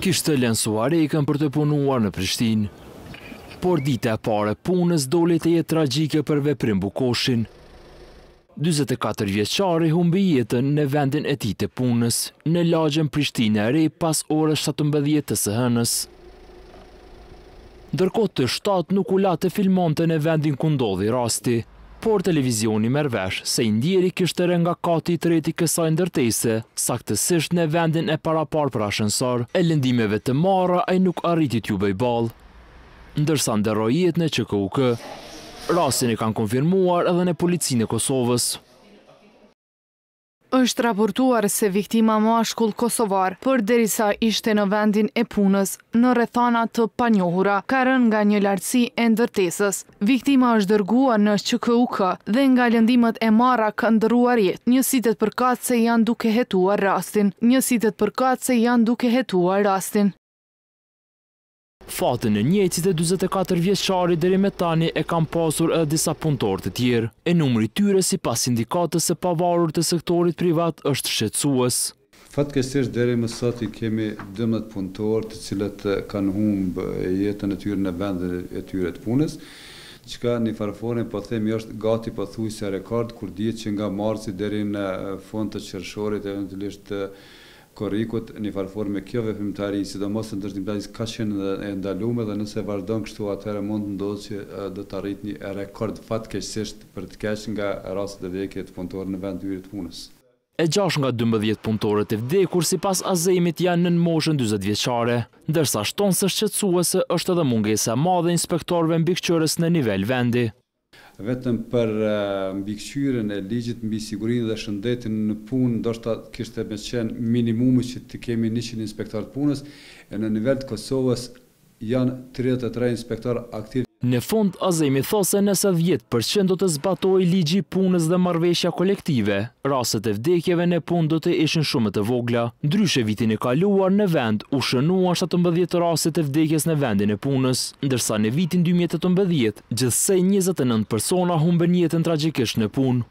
kishtë të lensuare i kanë për të punuar në Prishtin. Por dite e pare punës dole të jetë tragike për veprim bukoshin. 24 vjeqari humbi jetën në vendin e ti të punës, në lagjën Prishtin e rej pas ore 17.00 të sëhënës. Dërkot të shtatë nuk u latë të filmonte në vendin këndodhi rasti por televizioni mërvesh se indjeri kishtë rën nga kati i treti kësa i ndërtese, saktësisht në vendin e parapar për ashenësar e lëndimeve të mara e nuk arritit ju bejbal. Ndërsa ndërrojit në QKUK, rasin e kanë konfirmuar edhe në policinë e Kosovës është raportuar se viktima mashkull Kosovar për derisa ishte në vendin e punës në rethana të panjohura, ka rën nga një lartësi e ndërtesës. Viktima është dërgua në QKUK dhe nga lëndimet e mara ka ndëruar jetë. një sitet se janë duke hetuar rastin. përkat se janë duke hetuar rastin fatën e njecit e 24 vjeqari dheri me tani e kam pasur edhe disa punëtor të tjerë. E numri tyre si pas sindikatës e pavarur të sektorit privat është shetsuës. Fatë kështështë dheri sot sati kemi 12 punëtor të cilët kanë humbë jetën e tyre në vendet e tyre të punës, ka një farëforin po themi është gati po thuj se rekord, kur dhjetë që nga marësi dheri në fond të qërëshorit e eventualisht të korikut në një farë formë kjo veprimtari sidomos në dëshmi ka qenë e ndaluar dhe nëse vazhdon kështu atëherë mund të ndodhë që do të arrit një rekord fatkeqësisht për të kësht nga rastet e vjetë të në vend hyrje punës. E gjash nga 12 punëtorët e vdekur si pas azemit janë në moshën 20 vjeqare, dërsa shtonë së shqetsuese është edhe mungese a madhe inspektorve në bikqërës në nivel vendi vetëm për mbikëqyrën e ligjit mbi sigurinë dhe shëndetin në punë, ndoshta kishte më qenë minimumi që të kemi 100 inspektorë punës, e në nivel të Kosovës janë 33 inspektorë aktiv Në fund, Azemi those nëse 10% do të zbatoj ligji punës dhe marveshja kolektive, raset e vdekjeve në pun do të ishën shumë të vogla. Ndryshe vitin e kaluar në vend, u shënua 17 raset e vdekjes në vendin e punës, ndërsa në vitin 2018, gjithsej 29 persona humbe njetën tragikisht në punë.